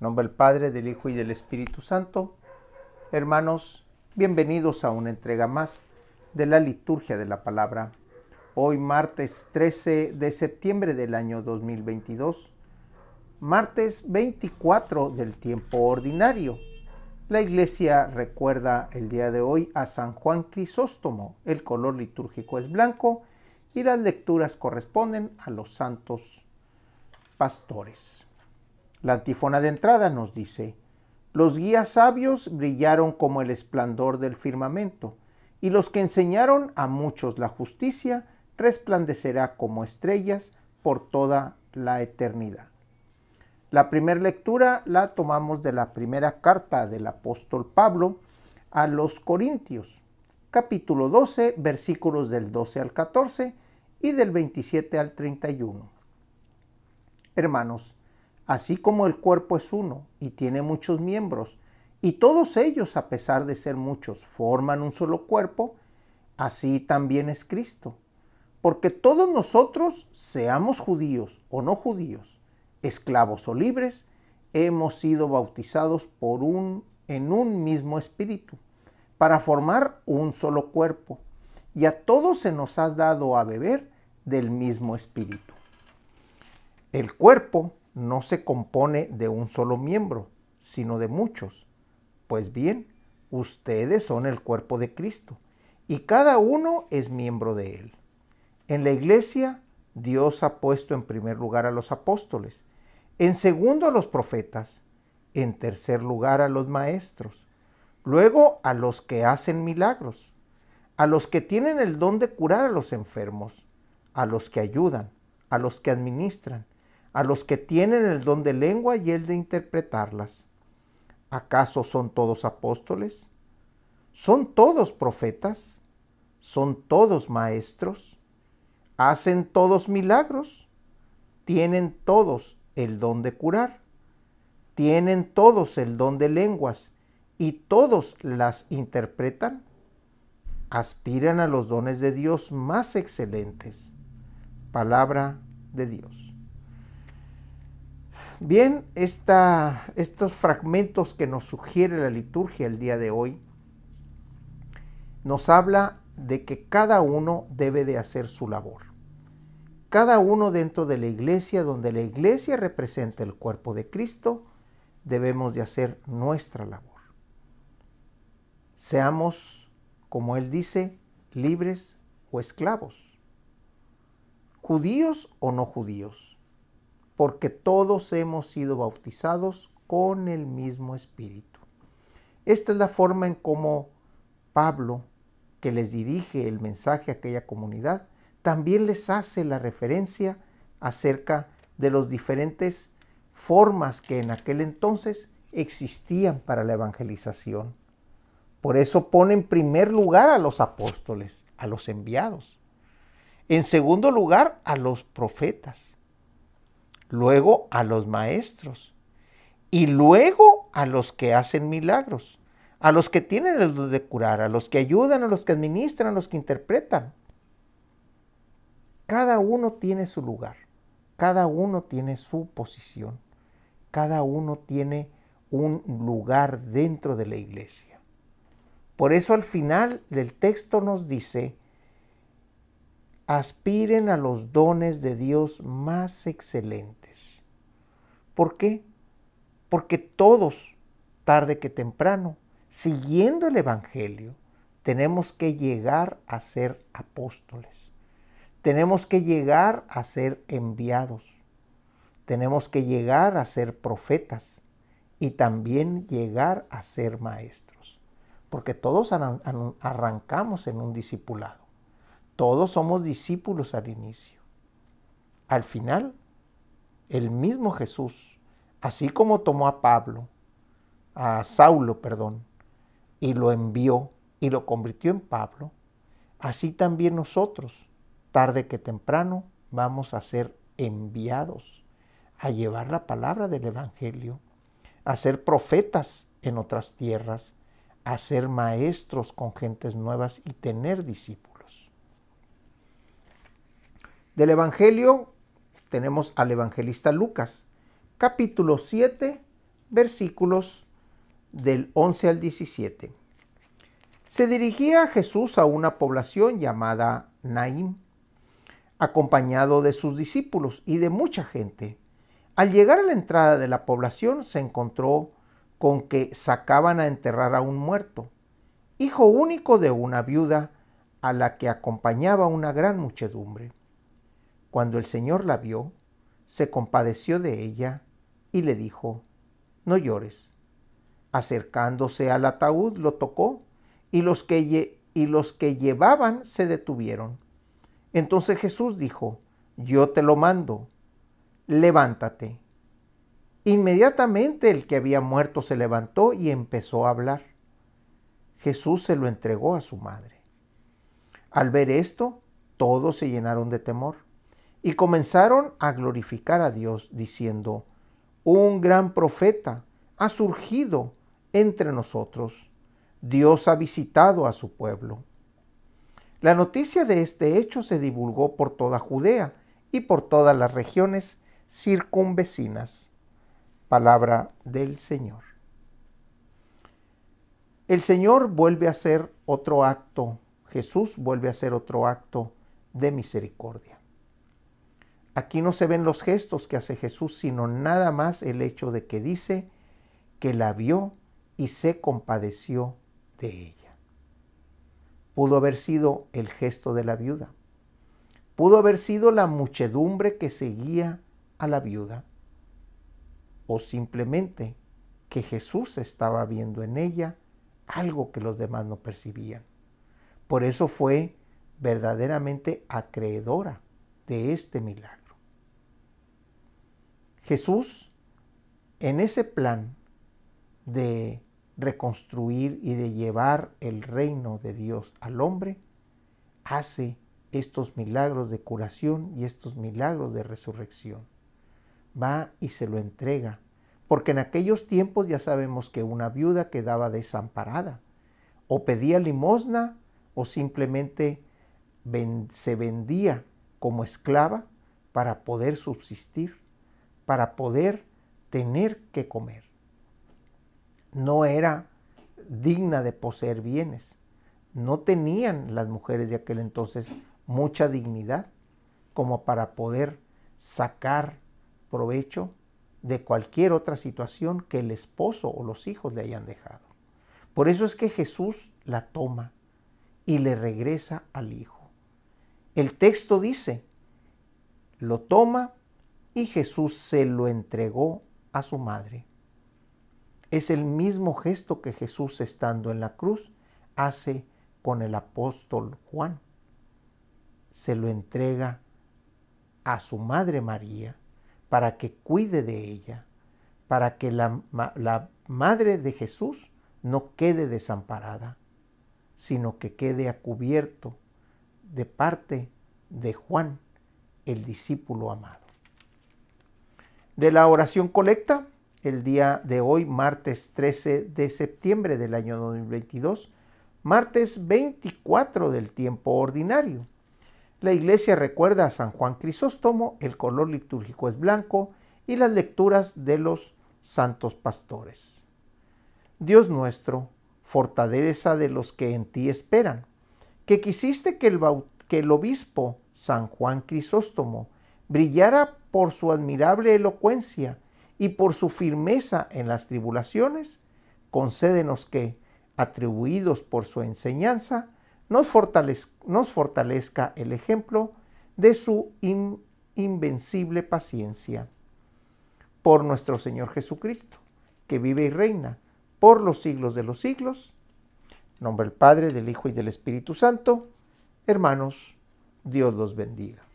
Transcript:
nombre del Padre, del Hijo y del Espíritu Santo. Hermanos, bienvenidos a una entrega más de la liturgia de la palabra. Hoy martes 13 de septiembre del año 2022, martes 24 del tiempo ordinario. La iglesia recuerda el día de hoy a San Juan Crisóstomo. El color litúrgico es blanco y las lecturas corresponden a los santos pastores. La antífona de entrada nos dice, los guías sabios brillaron como el esplendor del firmamento, y los que enseñaron a muchos la justicia resplandecerá como estrellas por toda la eternidad. La primera lectura la tomamos de la primera carta del apóstol Pablo a los Corintios, capítulo 12, versículos del 12 al 14 y del 27 al 31. Hermanos, Así como el cuerpo es uno y tiene muchos miembros, y todos ellos, a pesar de ser muchos, forman un solo cuerpo, así también es Cristo. Porque todos nosotros, seamos judíos o no judíos, esclavos o libres, hemos sido bautizados por un, en un mismo espíritu, para formar un solo cuerpo, y a todos se nos ha dado a beber del mismo espíritu. El cuerpo no se compone de un solo miembro, sino de muchos. Pues bien, ustedes son el cuerpo de Cristo, y cada uno es miembro de él. En la iglesia, Dios ha puesto en primer lugar a los apóstoles, en segundo a los profetas, en tercer lugar a los maestros, luego a los que hacen milagros, a los que tienen el don de curar a los enfermos, a los que ayudan, a los que administran, a los que tienen el don de lengua y el de interpretarlas. ¿Acaso son todos apóstoles? ¿Son todos profetas? ¿Son todos maestros? ¿Hacen todos milagros? ¿Tienen todos el don de curar? ¿Tienen todos el don de lenguas y todos las interpretan? Aspiran a los dones de Dios más excelentes. Palabra de Dios. Bien, estos fragmentos que nos sugiere la liturgia el día de hoy nos habla de que cada uno debe de hacer su labor. Cada uno dentro de la iglesia, donde la iglesia representa el cuerpo de Cristo, debemos de hacer nuestra labor. Seamos, como él dice, libres o esclavos, judíos o no judíos porque todos hemos sido bautizados con el mismo Espíritu. Esta es la forma en cómo Pablo, que les dirige el mensaje a aquella comunidad, también les hace la referencia acerca de las diferentes formas que en aquel entonces existían para la evangelización. Por eso pone en primer lugar a los apóstoles, a los enviados. En segundo lugar, a los profetas luego a los maestros y luego a los que hacen milagros, a los que tienen el de curar, a los que ayudan, a los que administran, a los que interpretan. Cada uno tiene su lugar, cada uno tiene su posición, cada uno tiene un lugar dentro de la iglesia. Por eso al final del texto nos dice, aspiren a los dones de Dios más excelentes. ¿Por qué? Porque todos, tarde que temprano, siguiendo el Evangelio, tenemos que llegar a ser apóstoles. Tenemos que llegar a ser enviados. Tenemos que llegar a ser profetas y también llegar a ser maestros. Porque todos arrancamos en un discipulado. Todos somos discípulos al inicio. Al final, el mismo Jesús, así como tomó a Pablo, a Saulo, perdón, y lo envió y lo convirtió en Pablo, así también nosotros, tarde que temprano, vamos a ser enviados a llevar la palabra del Evangelio, a ser profetas en otras tierras, a ser maestros con gentes nuevas y tener discípulos. Del Evangelio tenemos al evangelista Lucas, capítulo 7, versículos del 11 al 17. Se dirigía Jesús a una población llamada Naim, acompañado de sus discípulos y de mucha gente. Al llegar a la entrada de la población se encontró con que sacaban a enterrar a un muerto, hijo único de una viuda a la que acompañaba una gran muchedumbre. Cuando el Señor la vio, se compadeció de ella y le dijo, no llores. Acercándose al ataúd lo tocó y los que, y los que llevaban se detuvieron. Entonces Jesús dijo, yo te lo mando, levántate. Inmediatamente el que había muerto se levantó y empezó a hablar. Jesús se lo entregó a su madre. Al ver esto, todos se llenaron de temor. Y comenzaron a glorificar a Dios diciendo, un gran profeta ha surgido entre nosotros. Dios ha visitado a su pueblo. La noticia de este hecho se divulgó por toda Judea y por todas las regiones circunvecinas. Palabra del Señor. El Señor vuelve a hacer otro acto, Jesús vuelve a hacer otro acto de misericordia. Aquí no se ven los gestos que hace Jesús, sino nada más el hecho de que dice que la vio y se compadeció de ella. Pudo haber sido el gesto de la viuda. Pudo haber sido la muchedumbre que seguía a la viuda. O simplemente que Jesús estaba viendo en ella algo que los demás no percibían. Por eso fue verdaderamente acreedora de este milagro. Jesús, en ese plan de reconstruir y de llevar el reino de Dios al hombre, hace estos milagros de curación y estos milagros de resurrección. Va y se lo entrega, porque en aquellos tiempos ya sabemos que una viuda quedaba desamparada, o pedía limosna o simplemente se vendía como esclava para poder subsistir para poder tener que comer. No era digna de poseer bienes. No tenían las mujeres de aquel entonces mucha dignidad como para poder sacar provecho de cualquier otra situación que el esposo o los hijos le hayan dejado. Por eso es que Jesús la toma y le regresa al hijo. El texto dice, lo toma y Jesús se lo entregó a su madre. Es el mismo gesto que Jesús estando en la cruz hace con el apóstol Juan. Se lo entrega a su madre María para que cuide de ella, para que la, madre de Jesús no quede desamparada, sino que quede a cubierto de parte de Juan, el discípulo amado de la oración colecta el día de hoy, martes 13 de septiembre del año 2022, martes 24 del tiempo ordinario. La iglesia recuerda a San Juan Crisóstomo, el color litúrgico es blanco y las lecturas de los santos pastores. Dios nuestro, fortaleza de los que en ti esperan, que quisiste que el, que el obispo San Juan Crisóstomo brillara por su admirable elocuencia y por su firmeza en las tribulaciones, concédenos que, atribuidos por su enseñanza, nos, fortalezca el ejemplo de su invencible paciencia. Por nuestro Señor Jesucristo, que vive y reina por los siglos de los siglos. En nombre del Padre, del Hijo y del Espíritu Santo. Hermanos, Dios los bendiga.